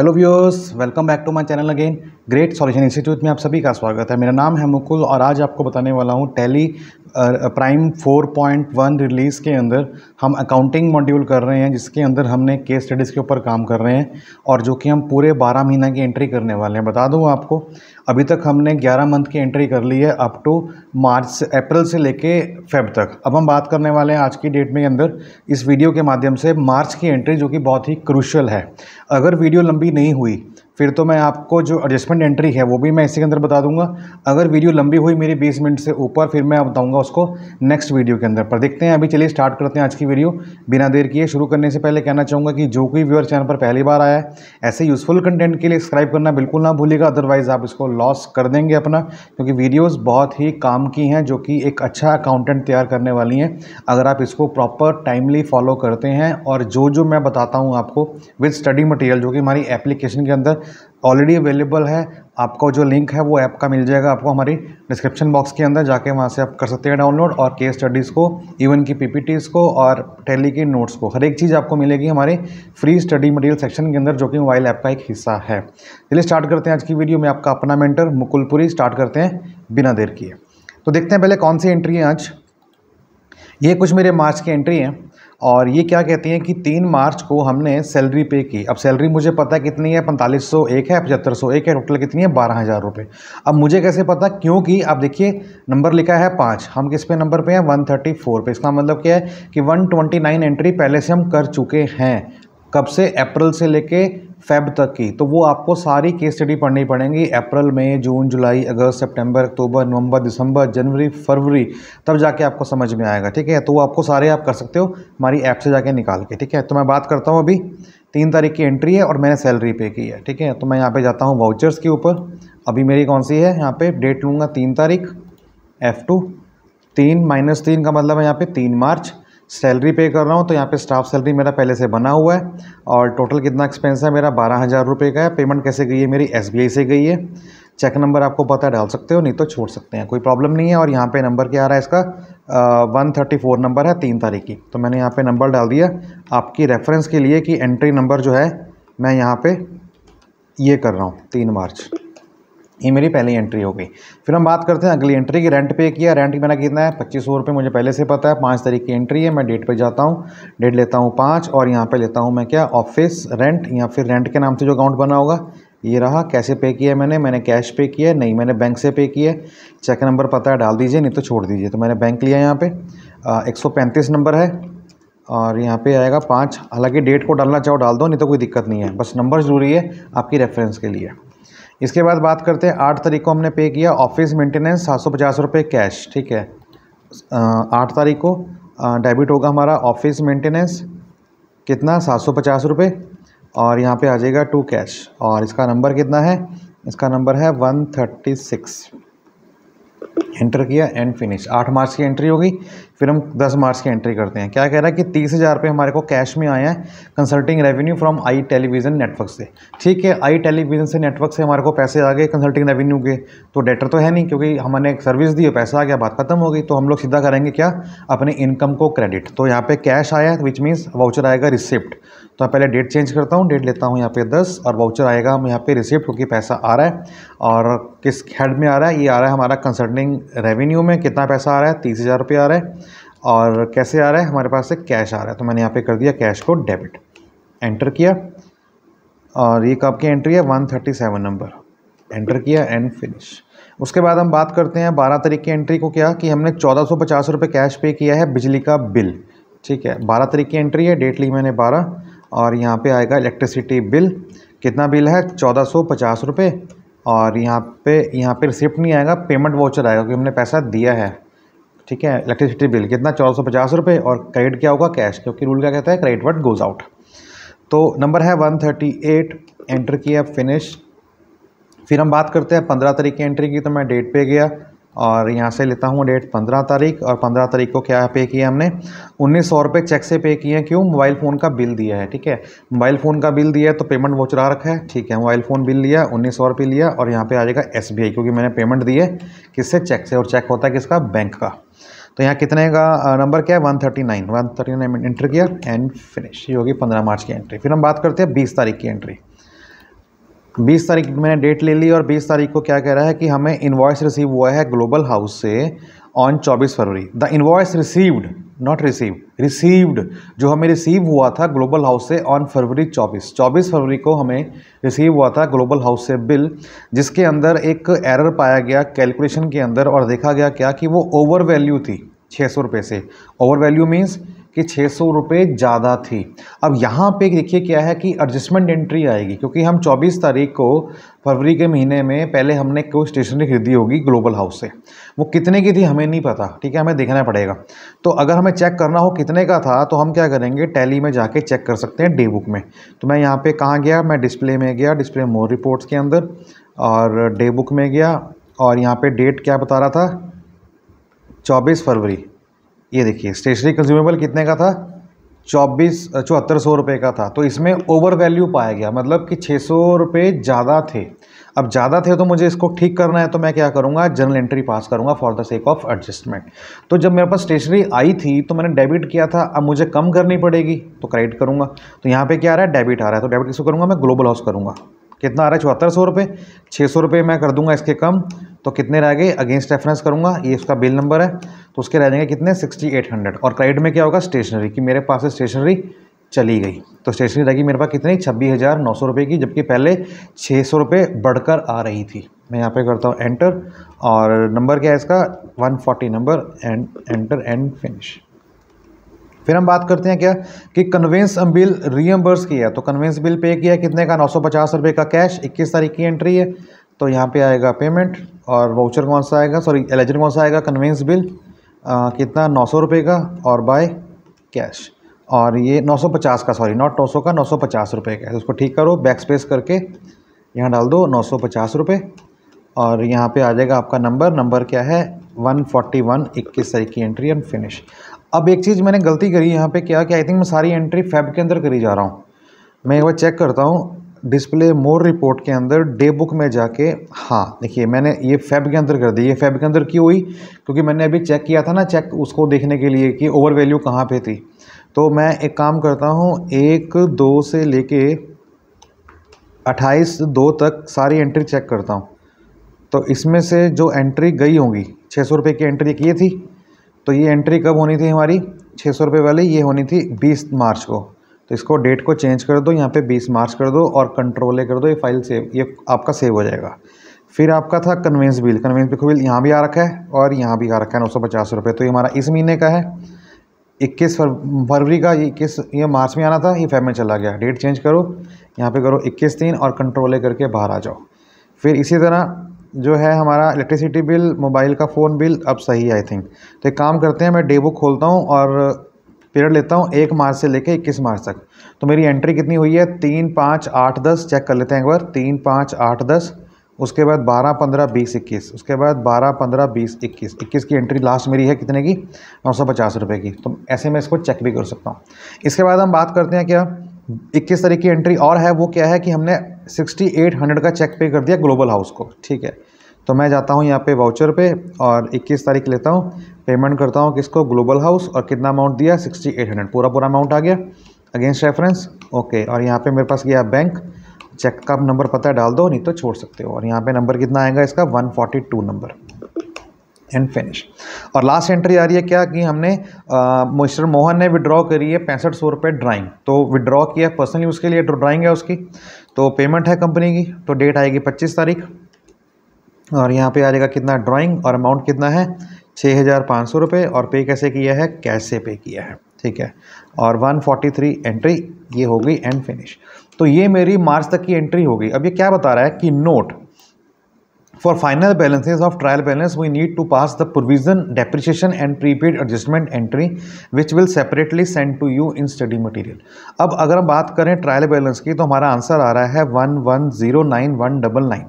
hello viewers welcome back to my channel again great solution institute में आप सभी का स्वागत है मेरा नाम है मुकुल और आज आपको बताने वाला हूँ टेली प्राइम 4.1 रिलीज़ के अंदर हम अकाउंटिंग मॉड्यूल कर रहे हैं जिसके अंदर हमने केस स्टडीज़ के ऊपर काम कर रहे हैं और जो कि हम पूरे 12 महीना की एंट्री करने वाले हैं बता दूँ आपको अभी तक हमने 11 मंथ की एंट्री कर ली है अप टू मार्च से अप्रैल से लेके फेब तक अब हम बात करने वाले हैं आज की डेट में अंदर इस वीडियो के माध्यम से मार्च की एंट्री जो कि बहुत ही क्रूशल है अगर वीडियो लंबी नहीं हुई फिर तो मैं आपको जो एडजस्टमेंट एंट्री है वो भी मैं इसी के अंदर बता दूंगा अगर वीडियो लंबी हुई मेरी 20 मिनट से ऊपर फिर मैं बताऊंगा उसको नेक्स्ट वीडियो के अंदर पर देखते हैं अभी चलिए स्टार्ट करते हैं आज की वीडियो बिना देर किए शुरू करने से पहले कहना चाहूँगा कि जो कोई व्यूअर चैनल पर पहली बार आया है ऐसे यूज़फुल कंटेंट के लिए सब्सक्राइब करना बिल्कुल ना भूलेगा अदरवाइज़ आप इसको लॉस कर देंगे अपना क्योंकि वीडियोज़ बहुत ही काम की हैं जो कि एक अच्छा अकाउंटेंट तैयार करने वाली हैं अगर आप इसको प्रॉपर टाइमली फॉलो करते हैं और जो जो मैं बताता हूँ आपको विद स्टडी मटेरियल जो कि हमारी एप्लीकेशन के अंदर ऑलरेडी अवेलेबल है आपको जो लिंक है वो ऐप का मिल जाएगा आपको हमारी डिस्क्रिप्शन बॉक्स के अंदर जाके वहाँ से आप कर सकते हैं डाउनलोड और केस स्टडीज़ को इवन की पीपीटीज़ को और टेली के नोट्स को हर एक चीज़ आपको मिलेगी हमारे फ्री स्टडी मटेरियल सेक्शन के अंदर जो कि मोबाइल ऐप का एक हिस्सा है चलिए स्टार्ट करते हैं आज की वीडियो में आपका अपना मेंटर मुकुलपुरी स्टार्ट करते हैं बिना देर किए तो देखते हैं पहले कौन सी एंट्री है आज ये कुछ मेरे मार्च की एंट्री हैं और ये क्या कहती हैं कि तीन मार्च को हमने सैलरी पे की अब सैलरी मुझे पता है कितनी है पैंतालीस सौ एक है पचहत्तर सौ एक है टोटल कितनी है बारह हज़ार रुपये अब मुझे कैसे पता क्योंकि आप देखिए नंबर लिखा है पाँच हम किस पे नंबर पे हैं वन थर्टी फोर पे इसका मतलब क्या है कि वन ट्वेंटी नाइन एंट्री पहले से हम कर चुके हैं कब से अप्रैल से लेके फेब तक की तो वो आपको सारी केस स्टडी पढ़नी पड़ेंगी अप्रैल मई जून जुलाई अगस्त सितंबर अक्टूबर नवंबर दिसंबर जनवरी फरवरी तब जाके आपको समझ में आएगा ठीक है तो वो आपको सारे आप कर सकते हो हमारी ऐप से जाके निकाल के ठीक है तो मैं बात करता हूँ अभी तीन तारीख की एंट्री है और मैंने सैलरी पे की है ठीक है तो मैं यहाँ पर जाता हूँ वाउचर्स के ऊपर अभी मेरी कौन सी है यहाँ पर डेट लूँगा तीन तारीख एफ़ टू तीन माइनस तीन का मतलब है यहाँ पर तीन मार्च सैलरी पे कर रहा हूँ तो यहाँ पे स्टाफ सैलरी मेरा पहले से बना हुआ है और टोटल कितना एक्सपेंस है मेरा बारह हज़ार रुपये का है पेमेंट कैसे गई है मेरी एस से गई है चेक नंबर आपको पता है डाल सकते हो नहीं तो छोड़ सकते हैं कोई प्रॉब्लम नहीं है और यहाँ पे नंबर क्या आ रहा है इसका वन थर्टी फोर नंबर है तीन तारीख की तो मैंने यहाँ पर नंबर डाल दिया आपकी रेफरेंस के लिए कि एंट्री नंबर जो है मैं यहाँ पर ये कर रहा हूँ तीन मार्च ये मेरी पहली एंट्री हो गई फिर हम बात करते हैं अगली एंट्री की रेंट पे किया रेंट मैंने कितना है पच्चीस सौ रुपये मुझे पहले से पता है पाँच तारीख की एंट्री है मैं डेट पे जाता हूँ डेट लेता हूँ पाँच और यहाँ पे लेता हूँ मैं क्या ऑफिस रेंट या फिर रेंट के नाम से जो अकाउंट बना होगा ये रहा कैसे पे किया मैंने मैंने कैश पे किया नहीं मैंने बैंक से पे किया चेक नंबर पता है डाल दीजिए नहीं तो छोड़ दीजिए तो मैंने बैंक लिया यहाँ पर एक नंबर है और यहाँ पे आएगा पाँच हालांकि डेट को डालना चाहो डाल दो नहीं तो कोई दिक्कत नहीं है बस नंबर ज़रूरी है आपकी रेफरेंस के लिए इसके बाद बात करते हैं आठ तारीख को हमने पे किया ऑफिस मेंटेनेंस सात सौ पचास रुपये कैश ठीक है आठ तारीख को डेबिट होगा हमारा ऑफिस मेंटेनेंस कितना सात सौ पचास रुपये और यहाँ पे आ जाएगा टू कैश और इसका नंबर कितना है इसका नंबर है वन थर्टी सिक्स एंटर किया एंड फिनिश आठ मार्च की एंट्री होगी फिर हम 10 मार्च की एंट्री करते हैं क्या कह रहा है कि तीस हज़ार रुपये हमारे को कैश में आए हैं consulting revenue from I television network से ठीक है आई टेलीविज़न से नेटवर्क से हमारे को पैसे आ गए कंसल्टिंग रेवेन्यू के तो डेटर तो है नहीं क्योंकि हमने एक सर्विस दी है पैसा आ गया बात खत्म हो गई तो हम लोग सीधा करेंगे क्या अपने इनकम को क्रेडिट तो यहाँ पर कैश आया विच मीन्स वाउचर आएगा रिसिप्ट तो पहले डेट चेंज करता हूँ डेट लेता हूँ यहाँ पे दस और वाउचर आएगा हम यहाँ पे रिसिप्ट क्योंकि पैसा आ रहा है और किस हेड में आ रहा है ये आ रहा है हमारा कंसल्टिंग रेवेन्यू में कितना पैसा आ रहा है तीस हज़ार रुपये आ रहा है और कैसे आ रहा है हमारे पास से कैश आ रहा है तो मैंने यहाँ पे कर दिया कैश को डेबिट एंटर किया और ये कब की एंट्री है 137 नंबर एंटर किया एंड फिनिश उसके बाद हम बात करते हैं 12 तारीख की एंट्री को क्या कि हमने चौदह सौ कैश पे किया है बिजली का बिल ठीक है बारह तारीख की एंट्री है डेट ली मैंने बारह और यहाँ पर आएगा इलेक्ट्रिसिटी बिल कितना बिल है चौदह सौ और यहाँ पे यहाँ पे रिसिप्ट नहीं आएगा पेमेंट वाउचर आएगा क्योंकि हमने पैसा दिया है ठीक है इलेक्ट्रिसिटी बिल कितना चौदह सौ पचास रुपये और क्रेडिट क्या होगा कैश क्योंकि रूल क्या कहता है क्रेडिट वट गोज़ आउट तो नंबर है वन थर्टी एट एंटर किया फिनिश फिर हम बात करते हैं पंद्रह तारीख की एंट्री की तो मैं डेट पे गया और यहाँ से लेता हूँ डेट पंद्रह तारीख और पंद्रह तारीख को क्या पे किया हमने उन्नीस सौ रुपये चेक से पे किए हैं क्यों मोबाइल फ़ोन का बिल दिया है ठीक है मोबाइल फ़ोन का बिल दिया है तो पेमेंट वो चुरा रखा है ठीक है मोबाइल फ़ोन बिल लिया उन्नीस सौ रुपये लिया और यहाँ पे आ जाएगा एस क्योंकि मैंने पेमेंट दी है किससे चेक से और चेक होता है किसका बैंक का तो यहाँ कितने का नंबर क्या है one thirty nine one thirty nine में एंट्री किया एंड फिनिश ये होगी पंद्रह मार्च की एंट्री फिर हम बात करते हैं बीस तारीख की एंट्री बीस तारीख मैंने डेट ले ली और बीस तारीख को क्या कह रहा है कि हमें इन्वॉइस रिसीव हुआ है ग्लोबल हाउस से ऑन 24 फरवरी the invoice received not received received जो हमें रिसीव हुआ था ग्लोबल हाउस से ऑन फरवरी 24 24 फरवरी को हमें रिसीव हुआ था ग्लोबल हाउस से बिल जिसके अंदर एक एरर पाया गया कैलकुलेशन के अंदर और देखा गया क्या कि वो ओवर वैल्यू थी छः सौ रुपये से ओवर वैल्यू मीन्स कि छः सौ रुपये ज़्यादा थी अब यहाँ पे देखिए क्या है कि एडजस्टमेंट एंट्री आएगी क्योंकि हम 24 तारीख को फरवरी के महीने में पहले हमने कोई स्टेशनरी खरीदी होगी ग्लोबल हाउस से वो कितने की थी हमें नहीं पता ठीक है हमें देखना पड़ेगा तो अगर हमें चेक करना हो कितने का था तो हम क्या करेंगे टैली में जाके चेक कर सकते हैं डे बुक में तो मैं यहाँ पर कहाँ गया मैं डिस्प्ले में गया डिस्प्ले मोर रिपोर्ट्स के अंदर और डे बुक में गया और यहाँ पर डेट क्या बता रहा था चौबीस फरवरी ये देखिए स्टेशनरी कंज्यूमेबल कितने का था चौबीस चौहत्तर सौ रुपये का था तो इसमें ओवर वैल्यू पाया गया मतलब कि छः सौ रुपये ज़्यादा थे अब ज़्यादा थे तो मुझे इसको ठीक करना है तो मैं क्या करूँगा जनरल एंट्री पास करूँगा for the sake of adjustment तो जब मेरे पास स्टेशनरी आई थी तो मैंने डेबिट किया था अब मुझे कम करनी पड़ेगी तो क्रेडिट करूँगा तो यहाँ पर क्या आ रहा है डेबिट आ रहा है तो डेबिट किसको करूँगा मैं ग्लोबल हाउस करूँगा कितना आ रहा है चौहत्तर सौ रुपये छः सौ रुपये मैं कर दूंगा इसके कम तो कितने रह गए अगेंस्ट रेफरेंस करूंगा ये उसका बिल नंबर है तो उसके रह जाएंगे कितने सिक्सटी एट हंड्रेड और क्रेडिट में क्या होगा स्टेशनरी कि मेरे पास स्टेशनरी चली गई तो स्टेशनरी रहेगी मेरे पास कितनी छब्बीस हज़ार नौ सौ रुपये की जबकि पहले छः सौ रुपये बढ़कर आ रही थी मैं यहाँ पे करता हूँ एंटर और नंबर क्या है इसका one forty number and enter and finish फिर हम बात करते हैं क्या कि कन्वेंस बिल रीएम्बर्स किया है तो कन्वेंस बिल पे किया कितने का नौ सौ पचास का कैश इक्कीस तारीख की एंट्री है तो यहाँ पे आएगा पेमेंट और वाउचर कौन सा आएगा सॉरी एलेजर कौन सा आएगा कन्वेंस बिल आ, कितना नौ सौ का और बाय कैश और ये नौ सौ पचास का सॉरी नॉट नौ सौ का नौ सौ पचास का है तो उसको ठीक करो बैक स्पेस करके यहाँ डाल दो नौ सौ पचास और यहाँ पे आ जाएगा आपका नंबर नंबर क्या है वन फोर्टी वन इक्कीस तारीख की एंट्री एंड फिनिश अब एक चीज़ मैंने गलती करी यहाँ पे क्या कि आई थिंक मैं सारी एंट्री फैब के अंदर करी जा रहा हूँ मैं एक बार चेक करता हूँ डिस्प्ले मोर रिपोर्ट के अंदर डे बुक में जाके हाँ देखिए मैंने ये फैब के अंदर कर दी ये फैब के अंदर क्यों हुई क्योंकि मैंने अभी चेक किया था ना चेक उसको देखने के लिए कि ओवर वैल्यू कहाँ पर थी तो मैं एक काम करता हूँ एक दो से ले कर अट्ठाईस दो तक सारी एंट्री चेक करता हूँ तो इसमें से जो एंट्री गई होंगी छः सौ रुपये की एंट्री एक ये थी तो ये एंट्री कब होनी थी हमारी छः सौ रुपये वाली ये होनी थी बीस मार्च को तो इसको डेट को चेंज कर दो यहाँ पे 20 मार्च कर दो और कंट्रोल ए कर दो ये फाइल सेव ये आपका सेव हो जाएगा फिर आपका था conveyance bill conveyance bill bill यहाँ भी आ रखा है और यहाँ भी आ रखा है नौ सौ पचास रुपये तो ये हमारा इस महीने का है इक्कीस फरवरी का ये इक्कीस ये मार्च में आना था ये फेब में चला गया डेट चेंज करो यहाँ पर करो इक्कीस तीन और कंट्रोल ए करके बाहर आ जाओ फिर इसी तरह जो है हमारा इलेक्ट्रिसिटी बिल मोबाइल का फ़ोन बिल अब सही है आई थिंक तो एक काम करते हैं मैं डे बुक खोलता हूँ और पीरियड लेता हूँ एक मार्च से लेकर इक्कीस मार्च तक तो मेरी एंट्री कितनी हुई है तीन पाँच आठ दस चेक कर लेते हैं एक बार तीन पाँच आठ दस उसके बाद बारह पंद्रह बीस इक्कीस उसके बाद बारह पंद्रह बीस इक्कीस इक्कीस की एंट्री लास्ट मेरी है कितने की नौ सौ पचास रुपये की तो ऐसे में इसको चेक भी कर सकता हूँ इसके बाद हम बात करते हैं क्या इक्कीस तारीख की एंट्री और है वो क्या है कि हमने सिक्सटी एट हंड्रेड का चेक पे कर दिया ग्लोबल हाउस को ठीक है तो मैं जाता हूँ यहाँ पे वाउचर पे और 21 तारीख लेता हूँ पेमेंट करता हूँ किसको ग्लोबल हाउस और कितना अमाउंट दिया 6800 पूरा पूरा अमाउंट आ गया अगेंस्ट रेफरेंस ओके और यहाँ पे मेरे पास गया बैंक चेक का नंबर पता है डाल दो नहीं तो छोड़ सकते हो और यहाँ पर नंबर कितना आएगा इसका वन नंबर एंड फिनिश और लास्ट एंट्री आ रही है क्या कि हमने मिस्टर मोहन ने विड्रॉ करी है पैंसठ सौ रुपये ड्राइंग तो विड्रॉ किया पर्सनली उसके लिए ड्राइंग तो है उसकी तो पेमेंट है कंपनी की तो डेट आएगी पच्चीस तारीख और यहाँ पे आ जाएगा कितना ड्राइंग और अमाउंट कितना है छः हज़ार पाँच सौ रुपये और पे कैसे किया है कैश से पे किया है ठीक है और वन फोर्टी थ्री एंट्री ये हो गई एंड फिनिश तो ये मेरी मार्च तक की एंट्री हो गई अब ये क्या बता रहा है कि note for final balances of trial balance we need to pass the provision depreciation and prepaid adjustment entry which will separately send to you in study material अब अगर हम बात करें ट्रायल बैलेंस की तो हमारा आंसर आ रहा है one one zero nine one double nine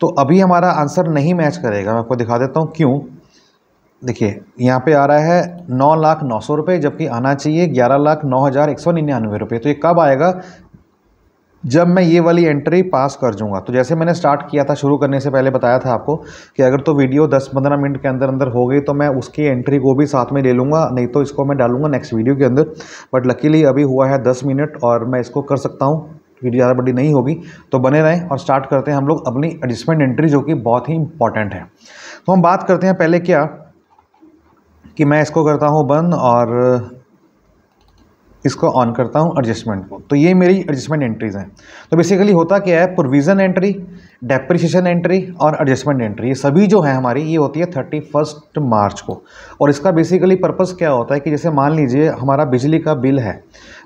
तो अभी हमारा आंसर नहीं मैच करेगा मैं आपको दिखा देता हूँ क्यों देखिए यहाँ पे आ रहा है नौ लाख नौ सौ रुपये जबकि आना चाहिए ग्यारह लाख नौ हज़ार एक सौ निन्यानवे रुपये तो ये कब आएगा जब मैं ये वाली एंट्री पास कर दूंगा तो जैसे मैंने स्टार्ट किया था शुरू करने से पहले बताया था आपको कि अगर तो वीडियो 10-15 मिनट के अंदर अंदर हो गई तो मैं उसकी एंट्री को भी साथ में ले लूँगा नहीं तो इसको मैं डालूंगा नेक्स्ट वीडियो के अंदर बट लकीली अभी हुआ है दस मिनट और मैं इसको कर सकता हूँ वीडियो ज़्यादा बड़ी नहीं होगी तो बने रहें और स्टार्ट करते हैं हम लोग अपनी एडजस्टमेंट एंट्री जो कि बहुत ही इंपॉर्टेंट है तो हम बात करते हैं पहले क्या कि मैं इसको करता हूँ बंद और इसको ऑन करता हूँ एडजस्टमेंट को तो ये मेरी एडजस्टमेंट एंट्रीज हैं तो बेसिकली होता क्या है प्रोविज़न एंट्री डेप्रिशिएशन एंट्री और एडजस्टमेंट एंट्री ये सभी जो है हमारी ये होती है थर्टी फर्स्ट मार्च को और इसका बेसिकली पर्पज़ क्या होता है कि जैसे मान लीजिए हमारा बिजली का बिल है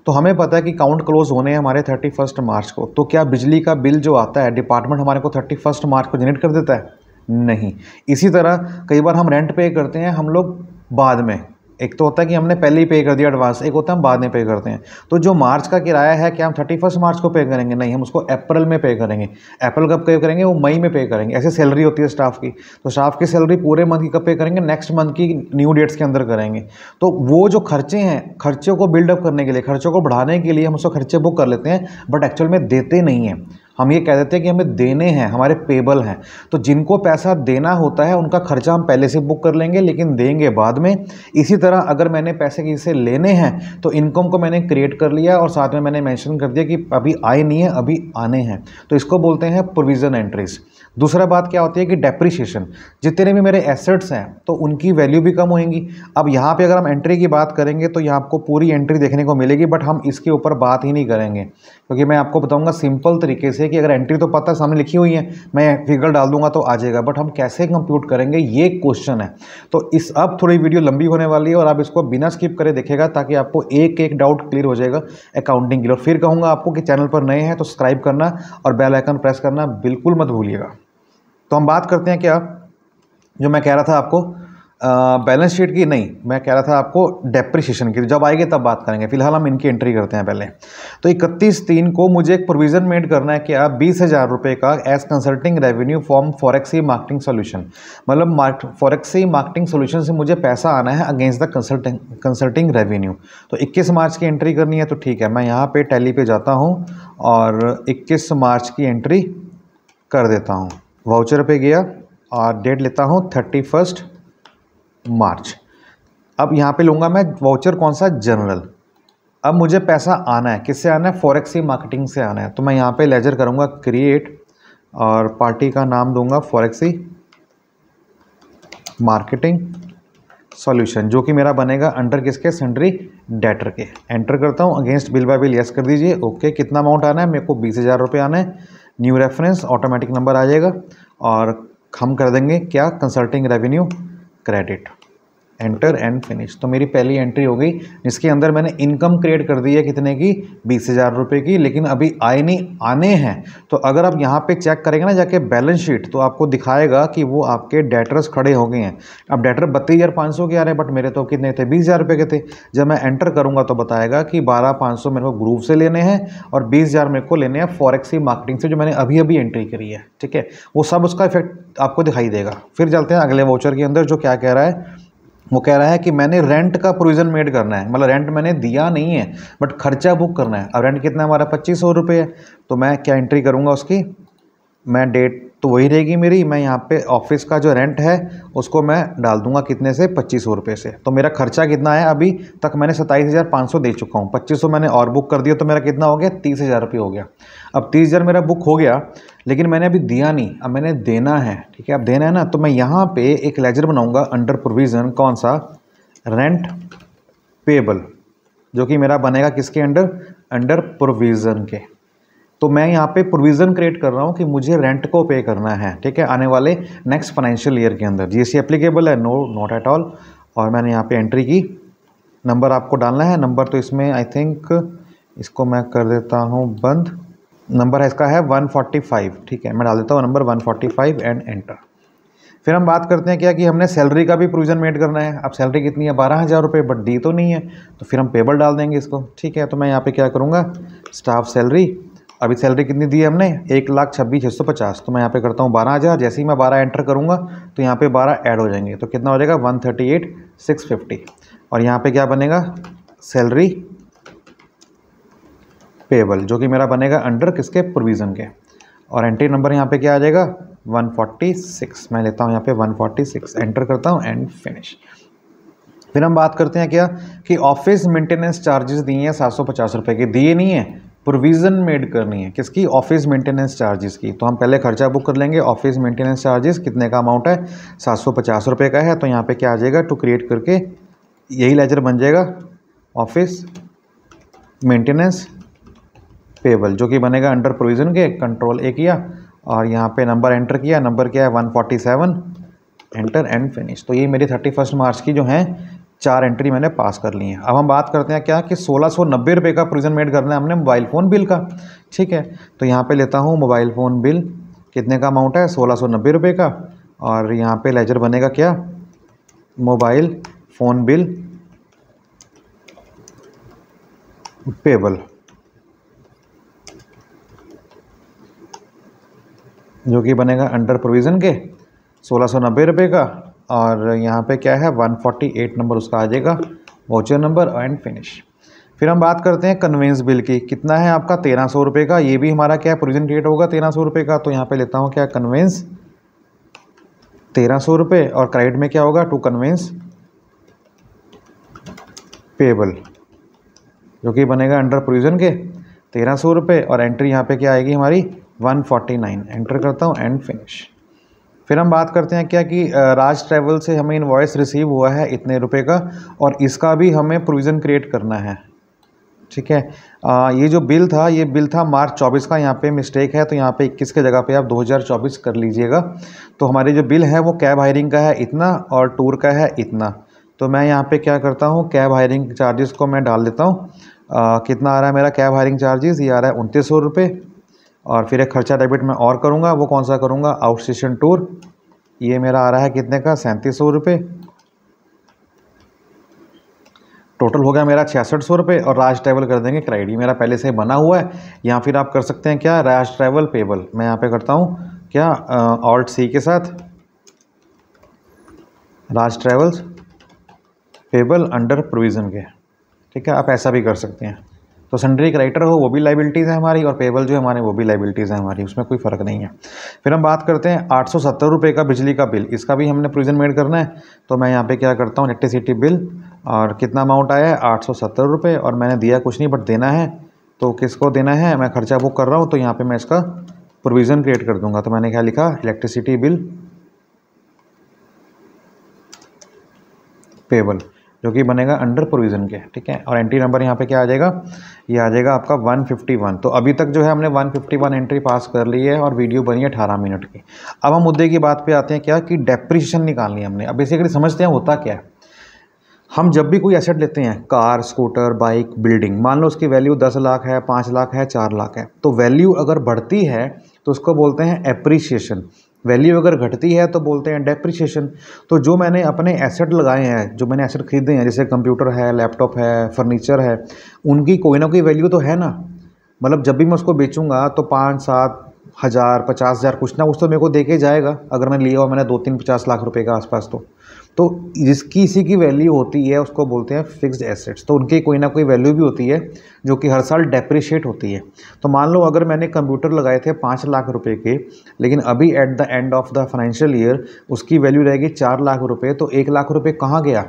तो हमें पता है कि काउंट क्लोज होने हैं हमारे थर्टी फर्स्ट मार्च को तो क्या बिजली का बिल जो आता है डिपार्टमेंट हमारे को थर्टी फर्स्ट मार्च को जनरेट कर देता है नहीं इसी तरह कई बार हम रेंट पे करते हैं हम लोग बाद में एक तो होता है कि हमने पहले ही पे कर दिया एडवांस एक होता है हम बाद में पे करते हैं तो जो मार्च का किराया है क्या हम थर्टी फर्स्ट मार्च को पे करेंगे नहीं हम उसको अप्रैल में पे करेंगे अप्रैल कब पे करेंगे वो मई में पे करेंगे ऐसे सैलरी होती है स्टाफ की तो स्टाफ की सैलरी पूरे मंथ की कब पे करेंगे नेक्स्ट मंथ की न्यू डेट्स के अंदर करेंगे तो वो जो खर्चे हैं खर्चों को बिल्डअप करने के लिए खर्चों को बढ़ाने के लिए हम उसको खर्चे बुक कर लेते हैं बट एक्चुअल में देते नहीं हैं हम ये कह देते हैं कि हमें देने हैं हमारे पेबल हैं तो जिनको पैसा देना होता है उनका खर्चा हम पहले से बुक कर लेंगे लेकिन देंगे बाद में इसी तरह अगर मैंने पैसे किसी से लेने हैं तो इनकम को मैंने क्रिएट कर लिया और साथ में मैंने मेंशन कर दिया कि अभी आए नहीं है अभी आने हैं तो इसको बोलते हैं प्रोविज़न एंट्रीज दूसरा बात क्या होती है कि डेप्रिशिएशन जितने भी मेरे एसेट्स हैं तो उनकी वैल्यू भी कम होएंगी अब यहाँ पे अगर हम एंट्री की बात करेंगे तो यहाँ आपको पूरी एंट्री देखने को मिलेगी बट हम इसके ऊपर बात ही नहीं करेंगे क्योंकि मैं आपको बताऊंगा सिंपल तरीके से कि अगर एंट्री तो पता सामने लिखी हुई है मैं फिगर डाल दूंगा तो आ जाएगा बट हम कैसे कंप्यूट करेंगे ये क्वेश्चन है तो इस अब थोड़ी वीडियो लंबी होने वाली है और आप इसको बिना स्किप करे देखेगा ताकि आपको एक एक डाउट क्लियर हो जाएगा अकाउंटिंग के लिए और फिर कहूँगा आपको कि चैनल पर नए हैं तो सब्सक्राइब करना और बेल आइकन प्रेस करना बिल्कुल मत भूलिएगा तो हम बात करते हैं क्या जो मैं कह रहा था आपको बैलेंस शीट की नहीं मैं कह रहा था आपको डेप्रिसिएशन की तो जब आएगी तब बात करेंगे फिलहाल हम इनकी एंट्री करते हैं पहले तो इकतीस तीन को मुझे एक प्रोविज़न मेड करना है कि आप बीस हज़ार रुपये का as consulting revenue from Forexy marketing solution मतलब मार्क फॉरेक्सी मार्केटिंग सोल्यूशन से मुझे पैसा आना है against the consulting consulting revenue तो इक्कीस मार्च की एंट्री करनी है तो ठीक है मैं यहाँ पर टैली पे जाता हूँ और इक्कीस मार्च की एंट्री कर देता हूँ वाउचर पर गया और डेट लेता हूँ थर्टी फर्स्ट मार्च अब यहाँ पे लूँगा मैं वाउचर कौन सा जनरल अब मुझे पैसा आना है किससे आना है फॉरेक्सी मार्केटिंग से आना है तो मैं यहाँ पे लेजर करूँगा क्रिएट और पार्टी का नाम दूंगा फॉरेक्सी मार्केटिंग सॉल्यूशन जो कि मेरा बनेगा अंडर किसके सेंडरी डेटर के एंटर करता हूँ against bill by bill yes कर दीजिए ओके कितना अमाउंट आना है मेरे को बीस हज़ार रुपये आना है न्यू रेफरेंस ऑटोमेटिक नंबर आ जाएगा और हम कर देंगे क्या consulting revenue credit enter and finish तो मेरी पहली एंट्री हो गई जिसके अंदर मैंने इनकम क्रिएट कर दी है कितने की बीस हज़ार रुपये की लेकिन अभी आए नहीं आने हैं तो अगर आप यहाँ पे चेक करेंगे ना जाके बैलेंस शीट तो आपको दिखाएगा कि वो आपके डेटर्स खड़े हो गए हैं अब डेटर बत्तीस हज़ार पाँच सौ के आ रहे हैं बट मेरे तो कितने थे बीस हज़ार रुपये के थे जब मैं एंटर करूँगा तो बताएगा कि बारह पाँच सौ मेरे को ग्रूप से लेने हैं और बीस हज़ार मेरे को लेने हैं फॉरेक्सी मार्केटिंग से जो मैंने अभी अभी एंट्री करी है ठीक है वो सब उसका इफेक्ट आपको दिखाई देगा फिर चलते हैं अगले वाउचर के अंदर जो क्या कह रहा है वो कह रहा है कि मैंने रेंट का प्रोविज़न मेड करना है मतलब रेंट मैंने दिया नहीं है बट खर्चा बुक करना है अब रेंट कितना हमारा पच्चीस सौ रुपये है तो मैं क्या एंट्री करूँगा उसकी मैं डेट तो वही रहेगी मेरी मैं यहाँ पे ऑफिस का जो रेंट है उसको मैं डाल दूंगा कितने से पच्चीस सौ रुपये से तो मेरा खर्चा कितना है अभी तक मैंने सत्ताईस हज़ार पाँच सौ दे चुका हूँ पच्चीस सौ मैंने और बुक कर दिया तो मेरा कितना हो गया तीस हज़ार रुपये हो गया अब तीस हज़ार मेरा बुक हो गया लेकिन मैंने अभी दिया नहीं अब मैंने देना है ठीक है अब देना है ना तो मैं यहाँ पर एक लेजर बनाऊँगा अंडर प्रोविज़न कौन सा रेंट पेबल जो कि मेरा बनेगा किसके अंडर अंडर प्रोविज़न के तो मैं यहाँ पे प्रोविज़न क्रिएट कर रहा हूँ कि मुझे रेंट को पे करना है ठीक है आने वाले नेक्स्ट फाइनेंशियल ईयर के अंदर जीएसटी एप्लीकेबल है नो नॉट एट ऑल और मैंने यहाँ पे एंट्री की नंबर आपको डालना है नंबर तो इसमें आई थिंक इसको मैं कर देता हूँ बंद नंबर है इसका है 145 ठीक है मैं डाल देता हूँ नंबर 145 एंड एंटर फिर हम बात करते हैं क्या कि हमने सैलरी का भी प्रोविज़न मेड करना है अब सैलरी कितनी है बारह हज़ार रुपये बट दी तो नहीं है तो फिर हम पेबल डाल देंगे इसको ठीक है तो मैं यहाँ पे क्या करूँगा स्टाफ सैलरी अभी सैलरी कितनी दी है हमने एक लाख छब्बीस छः सौ पचास तो मैं यहाँ पे करता हूँ बारह हज़ार जैसे ही मैं बारह एंटर करूँगा तो यहाँ पे बारह ऐड हो जाएंगे तो कितना हो जाएगा one thirty eight six fifty और यहाँ पे क्या बनेगा सैलरी पेबल जो कि मेरा बनेगा अंडर किसके प्रोविज़न के और एंट्री नंबर यहाँ पे क्या आ जाएगा वन मैं लेता हूँ यहाँ पे वन एंटर करता हूँ एंड फिनिश फिर हम बात करते हैं क्या कि ऑफिस मेंटेनेंस चार्जेस दिए हैं सात सौ पचास रुपये के दिए नहीं है प्रोविज़न मेड करनी है किसकी ऑफिस मेंटेनेंस चार्जेस की तो हम पहले खर्चा बुक कर लेंगे ऑफिस मेंटेनेंस चार्जेस कितने का अमाउंट है सात सौ पचास रुपये का है तो यहाँ पे क्या आ जाएगा टू क्रिएट करके यही लेजर बन जाएगा ऑफिस मेंटेनेंस पेबल जो कि बनेगा अंडर प्रोविज़न के कंट्रोल ए किया और यहाँ पे नंबर एंटर किया नंबर क्या है one forty seven enter and finish तो ये मेरी थर्टी फर्स्ट मार्च की जो हैं चार एंट्री मैंने पास कर ली हैं अब हम बात करते हैं क्या कि सोलह सौ नब्बे रुपये का प्रोविज़न मेड करना है हमने मोबाइल फ़ोन बिल का ठीक है तो यहाँ पे लेता हूँ मोबाइल फ़ोन बिल कितने का अमाउंट है सोलह सौ नब्बे रुपये का और यहाँ पे लेजर बनेगा क्या मोबाइल फ़ोन बिल पेबल जो कि बनेगा अंडर प्रोविज़न के सोलह सौ नब्बे रुपये का और यहाँ पे क्या है 148 नंबर उसका आ जाएगा वाउचर नंबर एंड फिनिश फिर हम बात करते हैं कन्वेंस बिल की कितना है आपका तेरह सौ रुपये का ये भी हमारा क्या है प्रोविजन रेट होगा तेरह सौ रुपये का तो यहाँ पे लेता हूँ क्या कन्वेंस तेरह सौ रुपये और क्राइड में क्या होगा टू कन्वेंस पेबल जो कि बनेगा अंडर प्रोविजन के तेरह सौ रुपये और एंट्री यहाँ पे क्या आएगी हमारी वन फोर्टी नाइन एंटर करता हूँ एंड फिनिश फिर हम बात करते हैं क्या कि राज ट्रैवल से हमें वॉयस रिसीव हुआ है इतने रुपए का और इसका भी हमें प्रोविज़न क्रिएट करना है ठीक है आ, ये जो बिल था ये बिल था मार्च 24 का यहाँ पे मिस्टेक है तो यहाँ पे 21 के जगह पे आप 2024 कर लीजिएगा तो हमारे जो बिल है वो कैब हायरिंग का है इतना और टूर का है इतना तो मैं यहाँ पर क्या करता हूँ कैब हायरिंग चार्जेस को मैं डाल देता हूँ कितना आ रहा है मेरा कैब हायरिंग चार्जेस ये आ रहा है उनतीस सौ रुपये और फिर एक खर्चा डेबिट में और करूँगा वो कौन सा करूँगा आउट स्टेशन टूर ये मेरा आ रहा है कितने का सैंतीस सौ रुपये टोटल हो गया मेरा छियासठ सौ रुपये और राज ट्रैवल कर देंगे क्रेडिट मेरा पहले से बना हुआ है यहाँ फिर आप कर सकते हैं क्या राज ट्रैवल पेबल मैं यहाँ पे करता हूँ क्या ऑल्ट सी के साथ Raj travels payable under provision के ठीक है आप ऐसा भी कर सकते हैं तो सन्ड्री एक राइटर हो वो भी लाइबिलिटीज़ है हमारी और पेबल जो है हमारे वो भी लाइबिलिटीज़ है हमारी उसमें कोई फ़र्क नहीं है फिर हम बात करते हैं आठ सौ सत्तर रुपये का बिजली का बिल इसका भी हमने प्रोविज़न मेड करना है तो मैं यहाँ पे क्या करता हूँ इलेक्ट्रिसिटी बिल और कितना अमाउंट आया है आठ सौ सत्तर रुपये और मैंने दिया कुछ नहीं बट देना है तो किसको देना है मैं खर्चा बुक कर रहा हूँ तो यहाँ पर मैं इसका प्रोविज़न क्रिएट कर दूँगा तो मैंने क्या लिखा इलेक्ट्रिसिटी बिल पेबल जो कि बनेगा अंडर प्रोविज़न के ठीक है और एंट्री नंबर यहाँ पे क्या आ जाएगा ये आ जाएगा आपका 151 तो अभी तक जो है हमने 151 एंट्री पास कर ली है और वीडियो बनी है अठारह मिनट की अब हम मुद्दे की बात पे आते हैं क्या कि डेप्रिशन निकालनी है हमने अब बेसिकली समझते हैं होता क्या है हम जब भी कोई एसेट लेते हैं कार स्कूटर बाइक बिल्डिंग मान लो उसकी वैल्यू दस लाख है पाँच लाख है चार लाख है तो वैल्यू अगर बढ़ती है तो उसको बोलते हैं एप्रिसिएशन वैल्यू अगर घटती है तो बोलते हैं डेप्रिशिएशन तो जो मैंने अपने एसेट लगाए हैं जो मैंने एसेट खरीदे हैं जैसे कंप्यूटर है लैपटॉप है फर्नीचर है उनकी कोई ना कोई वैल्यू तो है ना मतलब जब भी मैं उसको बेचूंगा तो पाँच सात हज़ार पचास हज़ार कुछ ना कुछ तो मेरे को दे के जाएगा अगर मैं लिया हुआ मैंने दो तीन पचास लाख रुपए के आसपास तो तो जिसकी इसी की वैल्यू होती है उसको बोलते हैं फिक्स्ड एसेट्स तो उनकी कोई ना कोई वैल्यू भी होती है जो कि हर साल डेप्रिशिएट होती है तो मान लो अगर मैंने कंप्यूटर लगाए थे पाँच लाख रुपए के लेकिन अभी at the end of the financial year उसकी वैल्यू रहेगी चार लाख रुपये तो एक लाख रुपये कहाँ गया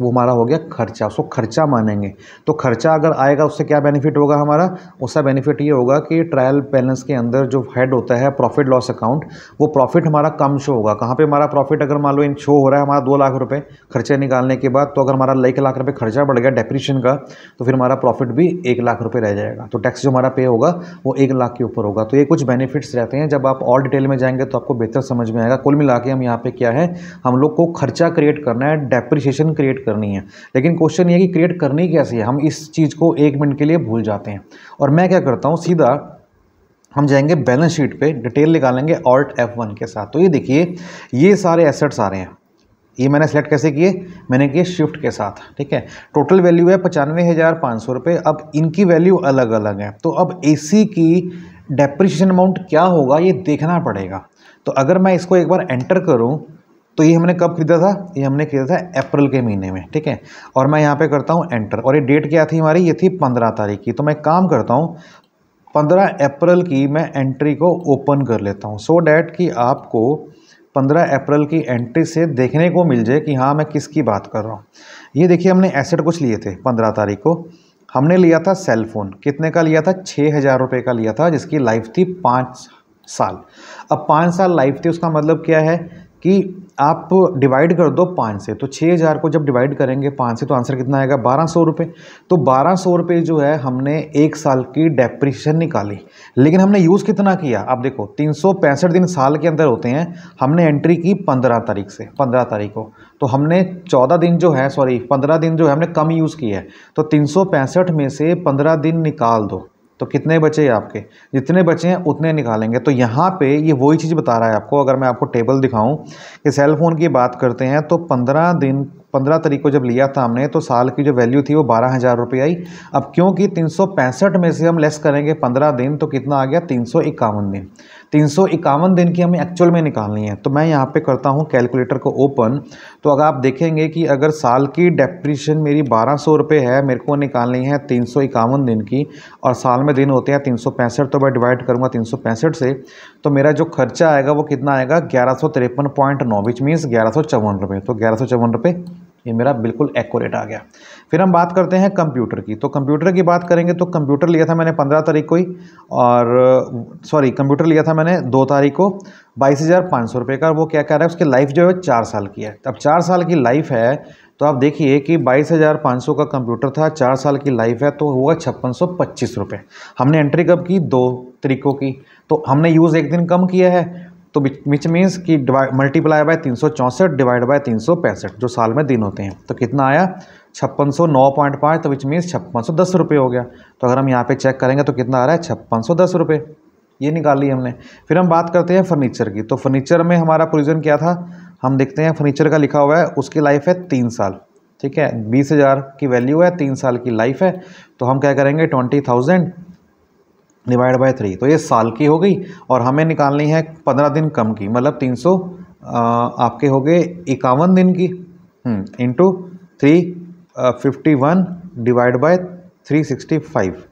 वो हमारा हो गया खर्चा उसको खर्चा मानेंगे तो खर्चा अगर आएगा उससे क्या बेनिफिट होगा हमारा उसका बेनिफिट ये होगा कि ट्रायल बैलेंस के अंदर जो हेड होता है प्रॉफिट लॉस अकाउंट वो प्रॉफिट हमारा कम शो होगा कहाँ पे हमारा प्रॉफिट अगर मान लो इन शो हो रहा है हमारा दो लाख रुपये खर्चे निकालने के बाद तो अगर हमारा एक लाख रुपये खर्चा बढ़ गया डेप्रीशन का तो फिर हमारा प्रॉफिट भी एक लाख रुपये रह जाएगा तो टैक्स जो हमारा पे होगा वो एक लाख के ऊपर होगा तो ये कुछ बेनिफिट्स रहते हैं जब आप ऑल डिटेल में जाएंगे तो आपको बेहतर समझ में आएगा कुल मिला के हम यहाँ पे क्या है हम लोग को खर्चा क्रिएट करना है डेप्रिशिएशन क्रिएट करनी है लेकिन क्वेश्चन ये कि क्रिएट करनी कैसे है हम इस चीज़ को एक मिनट के लिए भूल जाते हैं और मैं क्या करता हूँ सीधा हम जाएंगे बैलेंस शीट पे डिटेल निकालेंगे ऑल्ट एफ वन के साथ तो ये देखिए ये सारे एसेट्स आ रहे हैं ये मैंने सेलेक्ट कैसे किए मैंने किए शिफ्ट के साथ ठीक है टोटल वैल्यू है पचानवे हज़ार पाँच सौ रुपये अब इनकी वैल्यू अलग अलग है तो अब एसी की डेप्रिशिएशन अमाउंट क्या होगा ये देखना पड़ेगा तो अगर मैं इसको एक बार एंटर करूँ तो ये हमने कब खरीदा था ये हमने खरीदा था अप्रैल के महीने में ठीक है और मैं यहाँ पे करता हूँ एंटर और ये डेट क्या थी हमारी ये थी पंद्रह तारीख की तो मैं काम करता हूँ पंद्रह अप्रैल की मैं एंट्री को ओपन कर लेता हूँ सो डैट कि आपको पंद्रह अप्रैल की एंट्री से देखने को मिल जाए कि हाँ मैं किसकी बात कर रहा हूँ ये देखिए हमने एसेट कुछ लिए थे पंद्रह तारीख को हमने लिया था सेल फ़ोन कितने का लिया था छः हज़ार रुपये का लिया था जिसकी लाइफ थी पाँच साल अब पाँच साल लाइफ थी उसका मतलब क्या है कि आप डिवाइड कर दो पाँच से तो छः हज़ार को जब डिवाइड करेंगे पाँच से तो आंसर कितना आएगा बारह सौ रुपये तो बारह सौ रुपये जो है हमने एक साल की डेप्रिशन निकाली लेकिन हमने यूज़ कितना किया आप देखो तीन सौ पैंसठ दिन साल के अंदर होते हैं हमने एंट्री की पंद्रह तारीख से पंद्रह तारीख को तो हमने चौदह दिन जो है सॉरी पंद्रह दिन जो है हमने कम यूज़ किया है तो तीन में से पंद्रह दिन निकाल दो तो कितने बचे आपके जितने बचे हैं उतने निकालेंगे तो यहाँ पे ये वही चीज़ बता रहा है आपको अगर मैं आपको टेबल दिखाऊं कि सेल फ़ोन की बात करते हैं तो पंद्रह दिन पंद्रह तारीख को जब लिया था हमने तो साल की जो वैल्यू थी वो बारह हज़ार रुपये आई अब क्योंकि तीन में से हम लेस करेंगे पंद्रह दिन तो कितना आ गया तीन दिन तीन दिन की हमें एक्चुअल में निकालनी है तो मैं यहाँ पे करता हूँ कैलकुलेटर को ओपन तो अगर आप देखेंगे कि अगर साल की डेप्रीशन मेरी बारह सौ रुपये है मेरे को निकालनी है तीन दिन की और साल में दिन होते हैं तीन तो मैं डिवाइड करूँगा तीन से तो मेरा जो खर्चा आएगा वो कितना आएगा ग्यारह सौ तिरपन पॉइंट नौ विच मीन्स ग्यारह सौ चौवन रुपये तो ग्यारह सौ चौवन रुपये ये मेरा बिल्कुल एक्यूरेट आ गया फिर हम बात करते हैं कंप्यूटर की तो कंप्यूटर की बात करेंगे तो कंप्यूटर लिया था मैंने पंद्रह तारीख को ही और सॉरी कंप्यूटर लिया था मैंने दो तारीख को बाईस हज़ार पाँच सौ रुपये का वो क्या कह रहा है उसकी लाइफ जो है चार साल की है अब चार साल की लाइफ है तो आप देखिए कि बाईस हज़ार पाँच सौ का कंप्यूटर था चार साल की लाइफ है तो हुआ छप्पन सौ पच्चीस रुपये हमने एंट्री कब की दो तरीकों की तो हमने यूज़ एक दिन कम किया है तो विच मीन्स कि मल्टीप्लाई बाय तीन सौ चौंसठ डिवाइड बाय तीन सौ पैंसठ जो साल में दिन होते हैं तो कितना आया छप्पन सौ नौ पॉइंट पाँच तो विच मीन्स छप्पन सौ दस रुपये हो गया तो अगर हम यहाँ पे चेक करेंगे तो कितना आ रहा है छप्पन सौ दस रुपये ये निकाल ली हमने फिर हम बात करते हैं फर्नीचर की तो फर्नीचर में हमारा प्रोविज़न क्या था हम देखते हैं फर्नीचर का लिखा हुआ है उसकी लाइफ है तीन साल ठीक है बीस हज़ार की वैल्यू है तीन साल की लाइफ है तो हम क्या करेंगे twenty thousand divide by three तो ये साल की हो गई और हमें निकालनी है पंद्रह दिन कम की मतलब तीन सौ आपके हो गए इक्यावन दिन की into three fifty one divide by three sixty five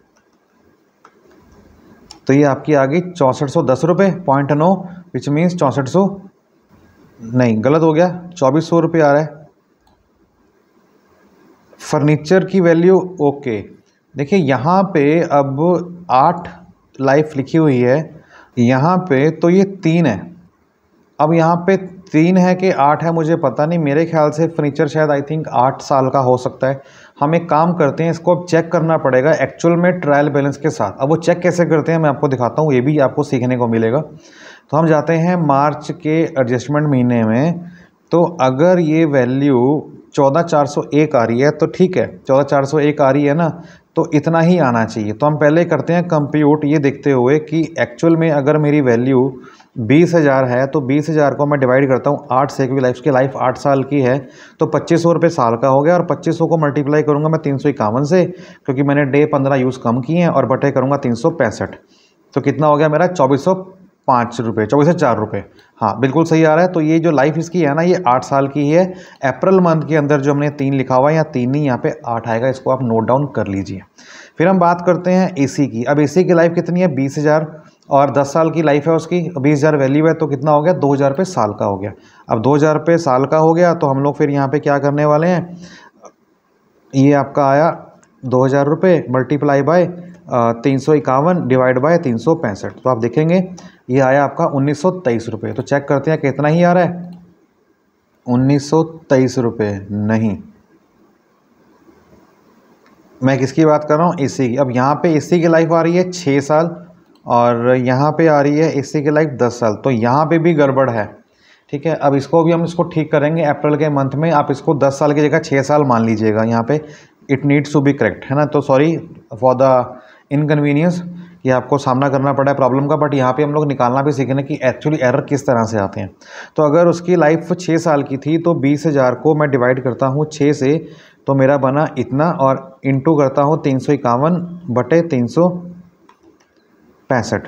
तो ये आपकी आ गई चौंसठ सौ दस रुपये पॉइंट नौ विच मीन्स चौंसठ सौ नहीं गलत हो गया चौबीस सौ रुपये आ रहा है फर्नीचर की वैल्यू ओके okay. देखिए यहाँ पे अब आठ लाइफ लिखी हुई है यहाँ पे तो ये तीन है अब यहाँ पे तीन है कि आठ है मुझे पता नहीं मेरे ख्याल से फर्नीचर शायद आई थिंक आठ साल का हो सकता है हम एक काम करते हैं इसको अब चेक करना पड़ेगा एक्चुअल में ट्रायल बैलेंस के साथ अब वो चेक कैसे करते हैं मैं आपको दिखाता हूँ ये भी आपको सीखने को मिलेगा तो हम जाते हैं मार्च के एडजस्टमेंट महीने में तो अगर ये वैल्यू चौदह चार सौ एक आ रही है तो ठीक है चौदह चार सौ एक आ रही है ना तो इतना ही आना चाहिए तो हम पहले करते हैं कंप्यूट ये देखते हुए कि एक्चुअल में अगर मेरी वैल्यू बीस हज़ार है तो बीस हज़ार को मैं डिवाइड करता हूँ आठ से क्योंकि लाइफ की लाइफ आठ साल की है तो पच्चीस सौ रुपये साल का हो गया और पच्चीस सौ को मल्टीप्लाई करूँगा मैं तीन सौ इक्यावन से क्योंकि मैंने डे पंद्रह यूज़ कम किए हैं और बटे करूँगा तीन सौ पैंसठ तो कितना हो गया मेरा चौबीस सौ पाँच रुपये चौबीस से चार रुपये हाँ बिल्कुल सही आ रहा है तो ये जो लाइफ इसकी है ना ये आठ साल की है अप्रैल मंथ के अंदर जो हमने तीन लिखा हुआ है या तीन ही यहाँ पे आठ आएगा इसको आप नोट डाउन कर लीजिए फिर हम बात करते हैं एसी की अब एसी की लाइफ कितनी है बीस हज़ार और दस साल की लाइफ है उसकी बीस हज़ार वैल्यू है तो कितना हो गया दो हज़ार रुपये साल का हो गया अब दो हज़ार रुपये साल का हो गया तो हम लोग फिर यहाँ पर क्या करने वाले हैं ये आपका आया दो हज़ार रुपये मल्टीप्लाई बाय तीन सौ इक्यावन डिवाइड बाय तीन सौ पैंसठ तो आप देखेंगे ये आया आपका उन्नीस सौ तेईस रुपये तो चेक करते हैं कितना ही आ रहा है उन्नीस सौ तेईस रुपये नहीं मैं किसकी बात कर रहा हूँ इसी की अब यहाँ पे इसी की लाइफ आ रही है छः साल और यहाँ पे आ रही है इसी की लाइफ दस साल तो यहाँ पे भी गड़बड़ है ठीक है अब इसको भी हम इसको ठीक करेंगे अप्रैल के मंथ में आप इसको दस साल की जगह छः साल मान लीजिएगा यहाँ पे it needs to be correct है ना तो सॉरी फॉर द इनकन्वीनियंस कि आपको सामना करना पड़ा है प्रॉब्लम का बट यहाँ पे हम लोग निकालना भी सीखेंगे कि एक्चुअली एरर किस तरह से आते हैं तो अगर उसकी लाइफ छः साल की थी तो बीस हज़ार को मैं डिवाइड करता हूँ छः से तो मेरा बना इतना और इंटू करता हूँ तीन सौ इक्यावन बटे तीन सौ पैंसठ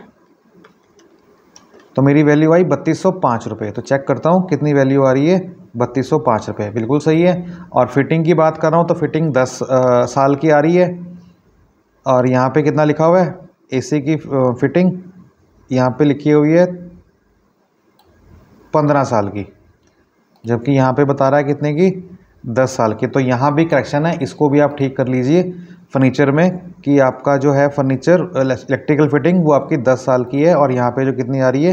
तो मेरी वैल्यू आई बत्तीस सौ पाँच रुपये तो चेक करता हूँ कितनी वैल्यू आ रही है बत्तीस सौ पाँच रुपये बिल्कुल सही है और फिटिंग की बात कर रहा हूँ तो फिटिंग दस आ, साल की आ रही है और यहाँ पे कितना लिखा हुआ है एसी की फिटिंग यहाँ पे लिखी हुई है पंद्रह साल की जबकि यहाँ पे बता रहा है कितने की दस साल की तो यहाँ भी करेक्शन है इसको भी आप ठीक कर लीजिए फर्नीचर में कि आपका जो है फर्नीचर इलेक्ट्रिकल फिटिंग वो आपकी दस साल की है और यहाँ पे जो कितनी आ रही है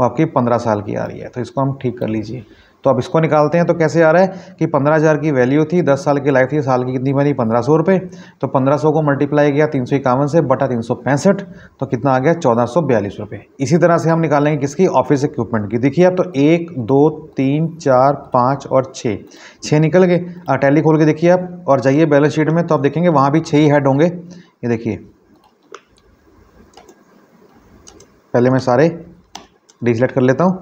वो आपकी पंद्रह साल की आ रही है तो इसको हम ठीक कर लीजिए तो अब इसको निकालते हैं तो कैसे आ रहा है कि पंद्रह हज़ार की वैल्यू थी दस साल की लाइफ थी साल की कितनी बनी पंद्रह सौ रुपये तो पंद्रह सौ को मल्टीप्लाई किया तीन सौ इक्यावन से बटा तीन सौ पैंसठ तो कितना आ गया चौदह सौ बयालीस रुपये इसी तरह से हम निकालेंगे किसकी ऑफिस इक्विपमेंट की देखिए अब तो एक दो तीन चार पाँच और छः छः निकल गए टैली खोल के देखिए आप और जाइए बैलेंस शीट में तो आप देखेंगे वहाँ भी छः ही हेड होंगे ये देखिए पहले मैं सारे डिसलेक्ट कर लेता हूँ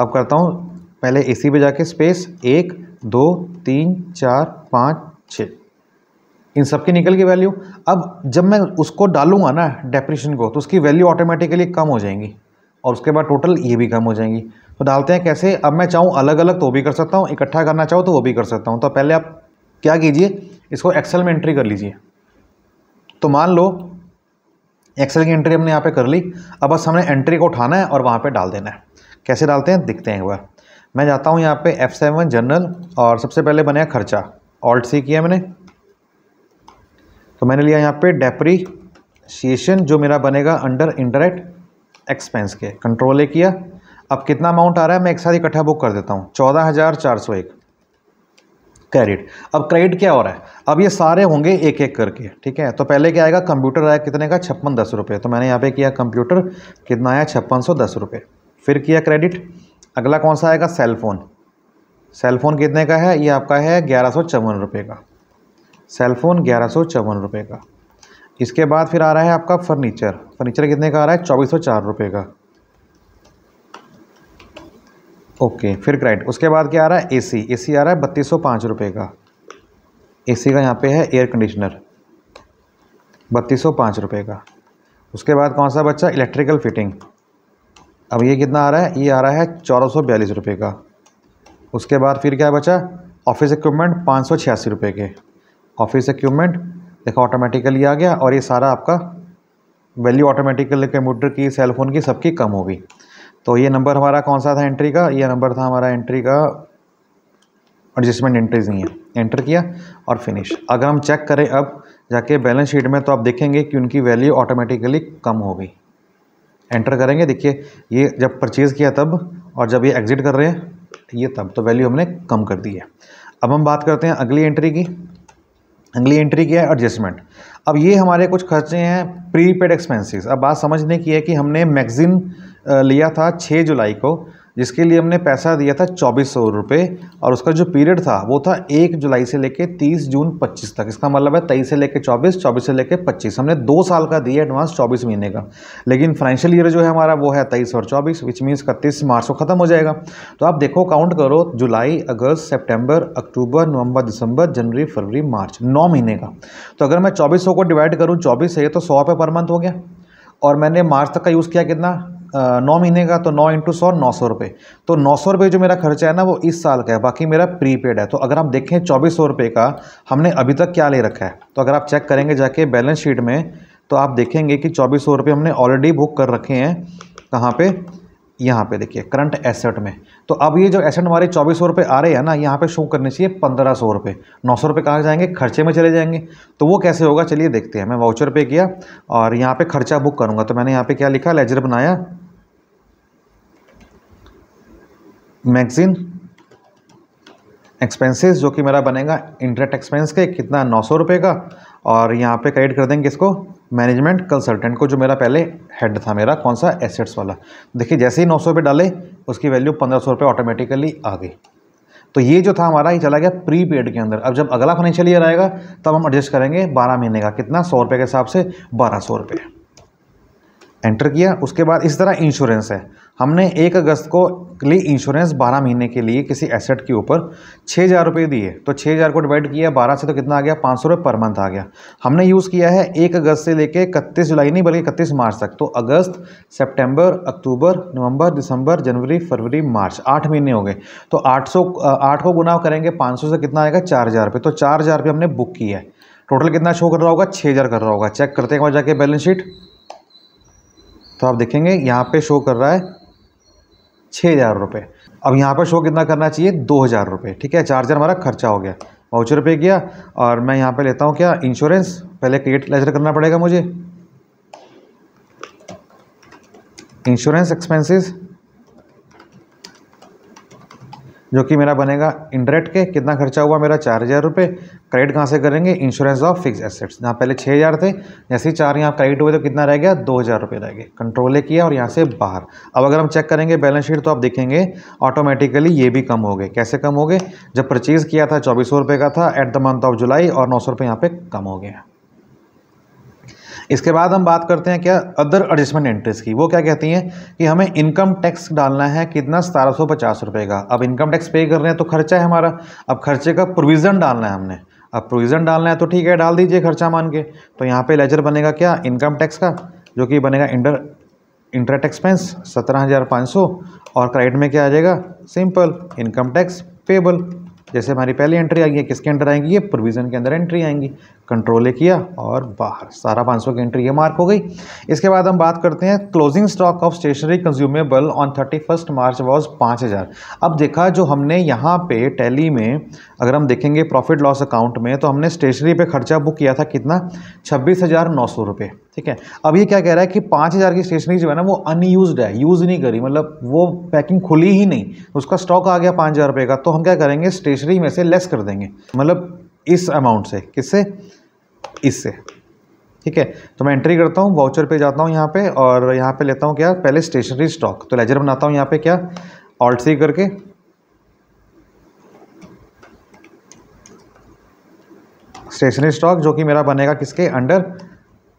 अब करता हूँ पहले ए सी पर जाके स्पेस एक दो तीन चार पाँच छः इन सब की निकल गई वैल्यू अब जब मैं उसको डालूंगा ना डेप्रेशन को तो उसकी वैल्यू ऑटोमेटिकली कम हो जाएंगी और उसके बाद टोटल ये भी कम हो जाएंगी तो डालते हैं कैसे अब मैं चाहूँ अलग अलग तो भी कर सकता हूँ इकट्ठा करना चाहूँ तो वो भी कर सकता हूँ तो, तो पहले आप क्या कीजिए इसको एक्सेल में एंट्री कर लीजिए तो मान लो एक्सेल की एंट्री हमने यहाँ पे कर ली अब बस हमने एंट्री को उठाना है और वहाँ पे डाल देना है कैसे डालते हैं दिखते हैं एक बार मैं जाता हूँ यहाँ पे एफ़ सेवन जनरल और सबसे पहले बनाया खर्चा ऑल्ट सी किया मैंने तो मैंने लिया यहाँ पे डेप्रीशिएशन जो मेरा बनेगा अंडर इंटरेक्ट एक्सपेंस के कंट्रोल ए किया अब कितना अमाउंट आ रहा है मैं एक साथ इकट्ठा बुक कर देता हूँ चौदह हज़ार चार सौ एक क्रेडिट अब क्रेडिट क्या हो रहा है अब ये सारे होंगे एक एक करके ठीक है तो पहले क्या आएगा कंप्यूटर आया कितने का छप्पन दस रुपये तो मैंने यहाँ पे किया कंप्यूटर कितना आया छप्पन सौ दस रुपये फिर किया क्रेडिट अगला कौन सा आएगा सेलफोन सेलफोन कितने का है ये आपका है ग्यारह सौ चौवन रुपये का सेलफोन ग्यारह सौ चौवन रुपये का इसके बाद फिर आ रहा है आपका फर्नीचर फर्नीचर कितने का आ रहा है चौबीस सौ चार रुपये का ओके फिर क्राइट उसके बाद क्या आ रहा है एसी एसी आ रहा है बत्तीस सौ पाँच रुपये का एसी का यहाँ पे है एयर कंडीशनर बत्तीस सौ पाँच रुपये का उसके बाद कौन सा बच्चा इलेक्ट्रिकल फिटिंग अब ये कितना आ रहा है ये आ रहा है चौदह सौ बयालीस रुपये का उसके बाद फिर क्या बचा ऑफिस इक्विपमेंट पाँच सौ छियासी रुपये के ऑफिस इक्विपमेंट देखो ऑटोमेटिकली आ गया और ये सारा आपका वैल्यू ऑटोमेटिकली कंप्यूटर की सेलफोन की सबकी कम होगी तो ये नंबर हमारा कौन सा था एंट्री का ये नंबर था हमारा एंट्री का एडजस्टमेंट एंट्रीज नहीं है एंटर किया और फिनिश अगर हम चेक करें अब जाके बैलेंस शीट में तो आप देखेंगे कि उनकी वैल्यू ऑटोमेटिकली कम हो गई एंटर करेंगे देखिए ये जब परचेज़ किया तब और जब ये एग्ज़िट कर रहे हैं ये तब तो वैल्यू हमने कम कर दी है अब हम बात करते हैं अगली एंट्री की अगली एंट्री क्या है एडजस्टमेंट अब ये हमारे कुछ खर्चे हैं प्रीपेड एक्सपेंसेस अब बात समझने की है कि हमने मैगज़ीन लिया था 6 जुलाई को जिसके लिए हमने पैसा दिया था चौबीस सौ रुपये और उसका जो पीरियड था वो था एक जुलाई से लेके तीस जून पच्चीस तक इसका मतलब है तेईस से लेके चौबीस चौबीस से लेके पच्चीस हमने दो साल का दिया एडवांस चौबीस महीने का लेकिन फाइनेंशियल ईयर जो है हमारा वो है तेईस और चौबीस विच मीन्स इकतीस मार्च को ख़त्म हो जाएगा तो आप देखो काउंट करो जुलाई अगस्त सेप्टेम्बर अक्टूबर नवंबर दिसंबर जनवरी फरवरी मार्च नौ महीने का तो अगर मैं चौबीस को डिवाइड करूँ चौबीस से तो सौ रुपये पर मंथ हो गया और मैंने मार्च तक का यूज़ किया कितना नौ महीने का तो नौ इंटू सौ नौ सौ रुपये तो नौ सौ रुपये जो मेरा खर्चा है ना वो इस साल का है बाकी मेरा प्रीपेड है तो अगर आप देखें चौबीस सौ रुपये का हमने अभी तक क्या ले रखा है तो अगर आप चेक करेंगे जाके बैलेंस शीट में तो आप देखेंगे कि चौबीस सौ रुपये हमने ऑलरेडी बुक कर रखे हैं कहाँ पर यहाँ पे देखिए करंट एसेट में तो अब ये जो एसेट हमारे चौबीस सौ रुपये आ रहे हैं ना यहाँ पे शो करने चाहिए पंद्रह सौ रुपये नौ सौ रुपये कहाँ जाएंगे खर्चे में चले जाएंगे तो वो कैसे होगा चलिए देखते हैं मैं वाउचर पे किया और यहाँ पे खर्चा बुक करूँगा तो मैंने यहाँ पे क्या लिखा लेजर बनाया मैगजीन एक्सपेंसेस जो कि मेरा बनेगा इंटरेस्ट एक्सपेंस के कितना नौ सौ रुपये का और यहाँ पे क्रेडिट कर देंगे इसको मैनेजमेंट कंसल्टेंट को जो मेरा पहले हेड था मेरा कौन सा एसेट्स वाला देखिए जैसे ही नौ सौ रुपये डाले उसकी वैल्यू पंद्रह सौ रुपये ऑटोमेटिकली आ गई तो ये जो था हमारा ये चला गया प्री पेड के अंदर अब जब अगला फाइनेंशियल ईयर आएगा तब हम एडजस्ट करेंगे बारह महीने का कितना सौ रुपये के हिसाब से बारह सौ रुपये एंटर किया उसके बाद इस तरह इंश्योरेंस है हमने एक अगस्त को लिए इंश्योरेंस बारह महीने के लिए किसी एसेट के ऊपर छः हज़ार रुपये दिए तो छः हज़ार को डिवाइड किया बारह से तो कितना आ गया पाँच सौ रुपये पर मंथ आ गया हमने यूज़ किया है एक अगस्त से लेकर इकतीस जुलाई नहीं बल्कि इकतीस मार्च तक तो अगस्त सेप्टेम्बर अक्टूबर नवंबर दिसंबर जनवरी फरवरी मार्च आठ महीने हो गए तो आठ सौ आठ को गुना करेंगे पाँच सौ से कितना आएगा चार हज़ार रुपये तो चार हज़ार रुपये हमने बुक किया है टोटल कितना शो कर रहा होगा छः हज़ार कर रहा होगा चेक करते हैं जाके बैलेंस शीट तो आप देखेंगे यहाँ पे शो कर रहा है छः हज़ार रुपये अब यहाँ पर शो कितना करना चाहिए दो हज़ार रुपये ठीक है चार हज़ार हमारा खर्चा हो गया वाउचर पे किया और मैं यहाँ पे लेता हूँ क्या इंश्योरेंस पहले क्रिएट लेजर करना पड़ेगा मुझे इंश्योरेंस एक्सपेंसिस जो कि मेरा बनेगा इंटरेट के कितना खर्चा हुआ मेरा चार हज़ार रुपये क्रेडिट कहाँ से करेंगे इंश्योरेंस ऑफ फिक्स एसेट्स जहाँ पहले छः हज़ार थे जैसे ही चार यहाँ क्रेडिट हुए तो कितना रह गया दो हज़ार रुपये रह गए कंट्रोल किया और यहाँ से बाहर अब अगर हम चेक करेंगे बैलेंस शीट तो आप देखेंगे ऑटोमेटिकली ये भी कम हो गए कैसे कम हो गए जब परचेज़ किया था चौबीस सौ रुपये का था at the month of July और नौ सौ रुपये यहाँ पर कम हो गया इसके बाद हम बात करते हैं क्या अदर एडजस्टमेंट एंट्रीज की वो क्या कहती हैं कि हमें इनकम टैक्स डालना है कितना सतारह सौ पचास रुपये का अब इनकम टैक्स पे कर रहे हैं तो खर्चा है हमारा अब खर्चे का प्रोविज़न डालना है हमने अब प्रोविज़न डालना है तो ठीक है डाल दीजिए खर्चा मान के तो यहाँ पे लेजर बनेगा क्या इनकम टैक्स का जो कि बनेगा इंटर इंटरेस्ट एक्सपेंस सत्रह हज़ार पाँच सौ और क्रेडिट में क्या आ जाएगा सिंपल इनकम टैक्स पेबल जैसे हमारी पहली एंट्री आएगी किसके अंडर आएंगी ये प्रोविज़न के अंदर एंट्री आएंगी कंट्रोल ए किया और बाहर सारा सौ की एंट्री ये मार्क हो गई इसके बाद हम बात करते हैं closing stock of stationery consumable on thirty first March was पाँच हज़ार अब देखा जो हमने यहाँ पे टैली में अगर हम देखेंगे प्रॉफिट लॉस अकाउंट में तो हमने स्टेशनरी पे खर्चा बुक किया था कितना छब्बीस हज़ार नौ सौ रुपये ठीक है अब ये क्या कह रहा है कि पाँच हज़ार की स्टेशनरी जो है ना वो अनयूज है यूज़ नहीं करी मतलब वो पैकिंग खुली ही नहीं उसका स्टॉक आ गया पाँच हज़ार रुपये का तो हम क्या करेंगे स्टेशनरी में से लेस कर देंगे मतलब इस अमाउंट से किससे इससे ठीक है तो मैं एंट्री करता हूँ वाउचर पे जाता हूँ यहाँ पे और यहाँ पे लेता हूँ क्या पहले स्टेशनरी स्टॉक तो लेजर बनाता हूँ यहाँ पे क्या ऑल्ट सी करके स्टेशनरी स्टॉक जो कि मेरा बनेगा किसके अंडर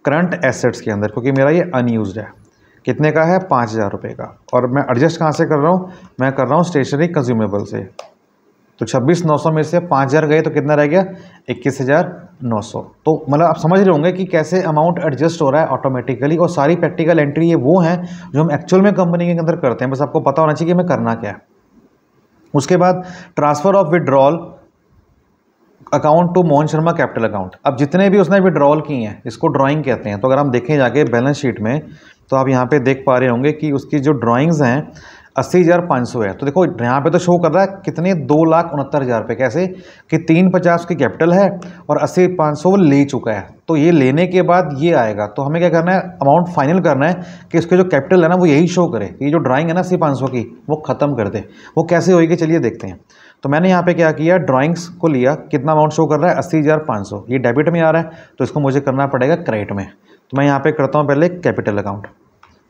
करंट एसेट्स के अंदर क्योंकि मेरा ये अनयूज है कितने का है पाँच हज़ार रुपये का और मैं एडजस्ट कहाँ से कर रहा हूँ मैं कर रहा हूँ स्टेशनरी कंज्यूमेबल से तो छब्बीस नौ सौ में से पाँच हज़ार गए तो कितना रह गया इक्कीस हज़ार नौ सौ तो मतलब आप समझ रहे होंगे कि कैसे अमाउंट एडजस्ट हो रहा है ऑटोमेटिकली और सारी प्रैक्टिकल एंट्री ये वो हैं जो हम एक्चुअल में कंपनी के अंदर करते हैं बस आपको पता होना चाहिए कि हमें करना क्या है उसके बाद transfer of withdrawal account to Mohan Sharma capital account अब जितने भी उसने विड्रॉल किए हैं इसको ड्राॅइंग कहते हैं तो अगर हम देखें जाके बैलेंस शीट में तो आप यहाँ पर देख पा रहे होंगे कि उसकी जो ड्राॅइंग्स हैं अस्सी हज़ार पाँच सौ है तो देखो यहाँ पे तो शो कर रहा है कितने दो लाख उनहत्तर हज़ार रुपये कैसे कि तीन पचास की कैपिटल है और अस्सी पाँच सौ ले चुका है तो ये लेने के बाद ये आएगा तो हमें क्या करना है अमाउंट फाइनल करना है कि इसके जो कैपिटल है ना वो यही शो करे ये जो ड्राइंग है ना अस्सी पाँच सौ की वो ख़त्म कर दे वो कैसे होएगी चलिए देखते हैं तो मैंने यहाँ पे क्या किया ड्राइंग्स को लिया कितना अमाउंट शो कर रहा है अस्सी हज़ार पाँच सौ ये डेबिट में आ रहा है तो इसको मुझे करना पड़ेगा क्रेडिट में तो मैं यहाँ पे करता हूँ पहले कैपिटल अकाउंट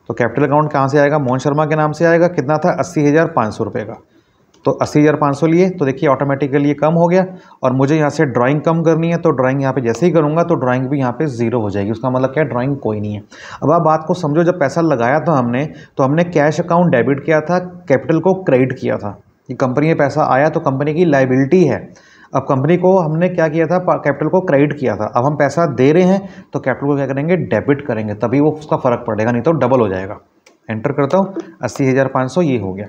तो कैपिटल अकाउंट कहाँ से आएगा मोहन शर्मा के नाम से आएगा कितना था अस्सी हज़ार पाँच सौ रुपये का तो अस्सी हज़ार पाँच सौ लिए तो देखिए ऑटोमेटिकली ये कम हो गया और मुझे यहाँ से ड्राइंग कम करनी है तो ड्राइंग यहाँ पे जैसे ही करूँगा तो ड्राइंग भी यहाँ पे ज़ीरो हो जाएगी उसका मतलब क्या ड्राइंग कोई नहीं है अब आप बात को समझो जब पैसा लगाया था हमने तो हमने कैश अकाउंट डेबिट किया था कैपिटल को क्रेडिट किया था कि कंपनी में पैसा आया तो कंपनी की लाइबिलिटी है अब कंपनी को हमने क्या किया था कैपिटल को क्रेडिट किया था अब हम पैसा दे रहे हैं तो कैपिटल को क्या करेंगे डेबिट करेंगे तभी वो उसका फ़र्क पड़ेगा नहीं तो डबल हो जाएगा एंटर करता हूँ अस्सी हज़ार पाँच सौ ये हो गया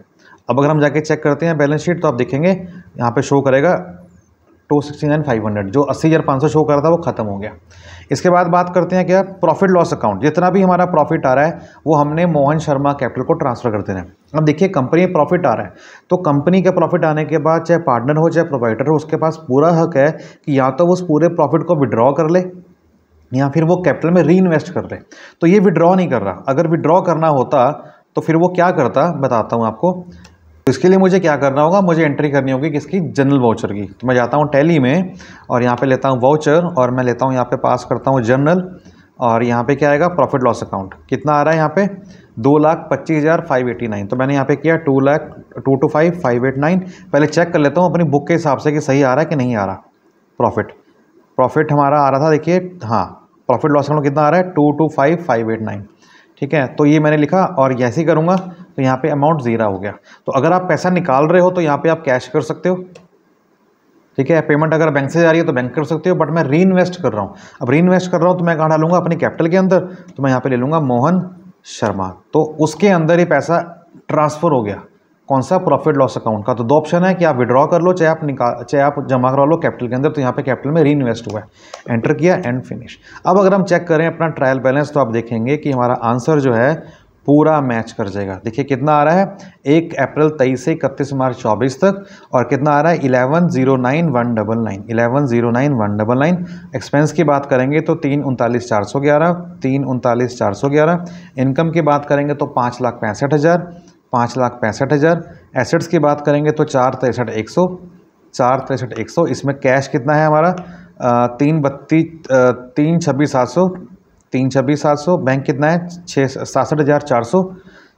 अब अगर हम जाके चेक करते हैं बैलेंस शीट तो आप देखेंगे यहाँ पर शो करेगा two sixty nine five hundred जो अस्सी हज़ार पाँच सौ शो कर रहा था वो ख़त्म हो गया इसके बाद बात करते हैं क्या प्रॉफिट लॉस अकाउंट जितना भी हमारा प्रॉफिट आ रहा है वो हमने मोहन शर्मा कैपिटल को ट्रांसफ़र कर देना है अब देखिए कंपनी में प्रॉफिट आ रहा है तो कंपनी के प्रॉफिट आने के बाद चाहे पार्टनर हो चाहे प्रोवाइडर हो उसके पास पूरा हक है कि या तो वो उस पूरे प्रॉफिट को विड्रॉ कर ले या फिर वो कैपिटल में री इन्वेस्ट कर ले तो ये विड्रॉ नहीं कर रहा अगर विड्रॉ करना होता तो फिर वो क्या करता बताता हूँ आपको इसके लिए मुझे क्या करना होगा मुझे एंट्री करनी होगी किसकी जनरल वाउचर की तो मैं जाता हूँ टैली में और यहाँ पे लेता हूँ वाउचर और मैं लेता हूँ यहाँ पे पास करता हूँ जनरल और यहाँ पे क्या आएगा प्रॉफिट लॉस अकाउंट कितना आ रहा है यहाँ पे दो लाख पच्चीस हज़ार फाइव एटी नाइन तो मैंने यहाँ पे किया two lakh two two five five eight nine पहले चेक कर लेता हूँ अपनी बुक के हिसाब से कि सही आ रहा है कि नहीं आ रहा प्रॉफिट प्रॉफिट हमारा आ रहा था देखिए हाँ प्रॉफिट लॉस अकाउंट कितना आ रहा है two two five five eight nine ठीक है तो ये मैंने लिखा और ऐसे ही करूँगा तो यहाँ पे अमाउंट ज़ीरा हो गया तो अगर आप पैसा निकाल रहे हो तो यहाँ पे आप कैश कर सकते हो ठीक है पेमेंट अगर बैंक से जा रही है तो बैंक कर सकते हो बट मैं री इन्वेस्ट कर रहा हूँ अब री इन्वेस्ट कर रहा हूँ तो मैं कहाँ डालूंगा अपनी कैपिटल के अंदर तो मैं यहाँ पे ले लूँगा मोहन शर्मा तो उसके अंदर ही पैसा ट्रांसफ़र हो गया कौन सा प्रॉफिट लॉस अकाउंट का तो दो ऑप्शन है कि आप विड्रॉ कर लो चाहे आप निकाल चाहे आप जमा करवा लो कैपिटल के अंदर तो यहाँ पे कैपिटल में री इन्वेस्ट हुआ है एंटर किया एंड फिनिश अब अगर हम चेक करें अपना ट्रायल बैलेंस तो आप देखेंगे कि हमारा आंसर जो है पूरा मैच कर जाएगा देखिए कितना आ रहा है एक अप्रैल तेईस से इकतीस मार्च चौबीस तक और कितना आ रहा है eleven zero nine one double nine eleven zero nine one double nine expense की बात करेंगे तो तीन उनतालीस चार सौ ग्यारह तीन उनतालीस चार सौ ग्यारह इनकम की बात करेंगे तो पाँच लाख पैंसठ हज़ार पाँच लाख पैंसठ हज़ार एसेट्स की बात करेंगे तो चार तिरसठ एक सौ चार तिरसठ एक सौ इसमें कैश कितना है हमारा तीन बत्तीस तीन छब्बीस सात सौ तीन छब्बीस सात सौ बैंक कितना है छः सतासठ हज़ार चार सौ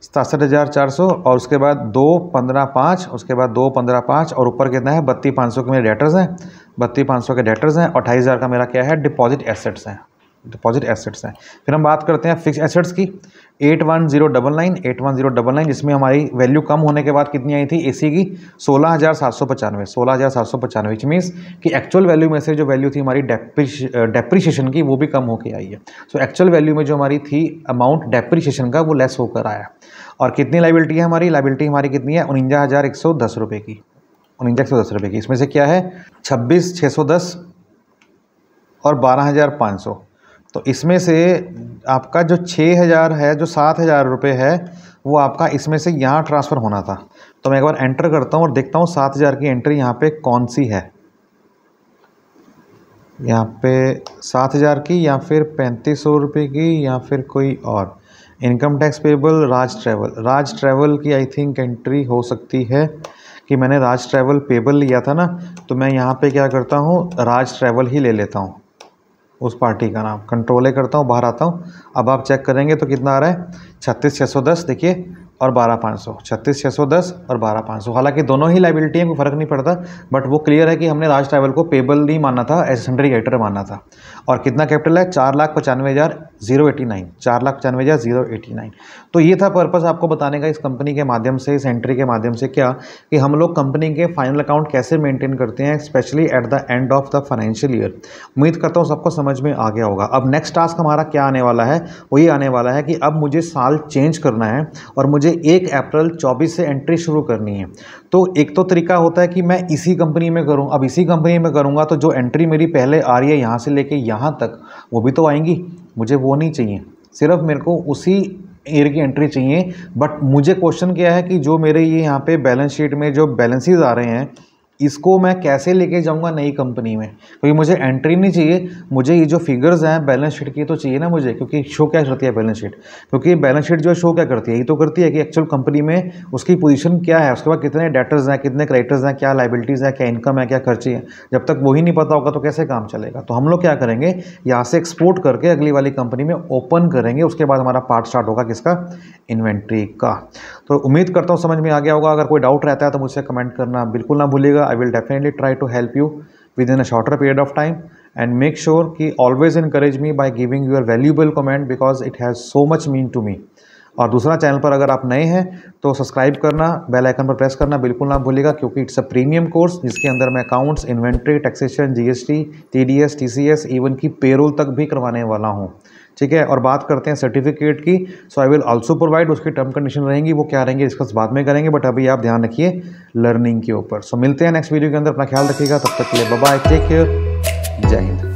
सतासठ हज़ार चार सौ और उसके बाद दो पंद्रह पाँच उसके बाद दो पंद्रह पाँच और ऊपर कितना है बत्तीस पाँच सौ के मेरे डेटर्स हैं बत्तीस पाँच सौ के डेटर्स हैं और हज़ार का मेरा क्या है डिपॉजिट एसेट्स हैं डिपॉजिट एसेट्स हैं फिर हम बात करते हैं फिक्स एसेट्स की eight one zero double nine eight one zero double nine जिसमें हमारी वैल्यू कम होने के बाद कितनी आई थी एसी की सोलह हज़ार सात सौ पचानवे सोलह हज़ार सात सौ पचानवे इच मीन्स कि एक्चुअल वैल्यू में से जो वैल्यू थी हमारी डेप्रिशिएशन की वो भी कम होकर आई है सो एक्चुअल वैल्यू में जो हमारी थी अमाउंट डेप्रिशिएशन का वो लेस होकर आया और कितनी लाइबिलिटी है हमारी लाइबिलिटी हमारी कितनी है उनंजा हज़ार एक सौ दस रुपये की उनंजा एक सौ दस रुपये की इसमें से क्या है छब्बीस छः सौ दस और बारह हज़ार पाँच सौ तो इसमें से आपका जो छः हज़ार है जो सात हज़ार रुपये है वो आपका इसमें से यहाँ ट्रांसफ़र होना था तो मैं एक बार एंटर करता हूँ और देखता हूँ सात हज़ार की एंट्री यहाँ पे कौन सी है यहाँ पे सात हज़ार की या फिर पैंतीस सौ रुपये की या फिर कोई और income tax payable Raj travel Raj travel की आई थिंक एंट्री हो सकती है कि मैंने राज ट्रैवल पेबल लिया था ना तो मैं यहाँ पर क्या करता हूँ राज ट्रैवल ही ले लेता हूँ उस पार्टी का नाम कंट्रोल ए करता हूँ बाहर आता हूँ अब आप चेक करेंगे तो कितना आ रहा है छत्तीस छः सौ दस देखिए और बारह पाँच सौ छत्तीस छः सौ दस और बारह पाँच सौ हालांकि दोनों ही लाइबिलिटी हैं कोई फ़र्क नहीं पड़ता बट वो क्लियर है कि हमने राज ट्रैवल को पेबल नहीं माना था सेंडरी एडिटर माना था और कितना कैपिटल है चार लाख पचानवे हज़ार जीरो एटी नाइन चार लाख पचानवे हज़ार जीरो एटी नाइन तो ये था पर्पज़ आपको बताने का इस कंपनी के माध्यम से इस एंट्री के माध्यम से क्या कि हम लोग कंपनी के फाइनल अकाउंट कैसे मेंटेन करते हैं specially at the end of the financial year उम्मीद करता हूँ सबको समझ में आ गया होगा अब नेक्स्ट टास्क हमारा क्या आने वाला है वही आने वाला है कि अब मुझे साल चेंज करना है और मुझे मुझे एक अप्रैल 24 से एंट्री शुरू करनी है तो एक तो तरीका होता है कि मैं इसी कंपनी में करूँ अब इसी कंपनी में करूँगा तो जो एंट्री मेरी पहले आ रही है यहाँ से लेके यहाँ तक वो भी तो आएंगी मुझे वो नहीं चाहिए सिर्फ मेरे को उसी एयर की एंट्री चाहिए बट मुझे क्वेश्चन क्या है कि जो मेरे ये यहाँ पे बैलेंस शीट में जो बैलेंसेस आ रहे हैं इसको मैं कैसे लेके जाऊंगा नई कंपनी में क्योंकि मुझे एंट्री नहीं चाहिए मुझे ये जो फिगर्स हैं बैलेंस शीट की तो चाहिए ना मुझे क्योंकि शो क्या करती है बैलेंस शीट क्योंकि बैलेंस शीट जो है शो क्या करती है ये तो करती है कि एक्चुअल कंपनी में उसकी पोजीशन क्या है उसके बाद कितने डेटर्स हैं कितने क्रेडिटर्स हैं क्या लाइबिलिटीज़ हैं क्या इनकम है क्या खर्चे हैं जब तक वही नहीं पता होगा तो कैसे काम चलेगा तो हम लोग क्या करेंगे यहाँ से एक्सपोर्ट करके अगली वाली कंपनी में ओपन करेंगे उसके बाद हमारा पार्ट स्टार्ट होगा किसका इन्वेंट्री का तो उम्मीद करता हूँ समझ में आ गया होगा अगर कोई डाउट रहता है तो मुझसे कमेंट करना बिल्कुल ना भूलिएगा I will definitely try to help you with in a shorter period of time and make sure की always encourage me by giving your valuable comment because it has so much mean to me और दूसरा channel पर अगर आप नए हैं तो subscribe करना बेल आइकन पर प्रेस करना बिल्कुल ना भूलेगा क्योंकि इट्स अ प्रीमियम कोर्स जिसके अंदर मैं accounts inventory taxation GST TDS TCS even की पेरोल तक भी करवाने वाला हूँ ठीक है और बात करते हैं सर्टिफिकेट की so I will also provide उसकी टर्म कंडीशन रहेंगी वो क्या रहेंगे डिस्कस बाद में करेंगे बट अभी आप ध्यान रखिए लर्निंग के ऊपर सो so, मिलते हैं नेक्स्ट वीडियो के अंदर अपना ख्याल रखिएगा तब तक के लिए बाय टेक केयर जय हिंद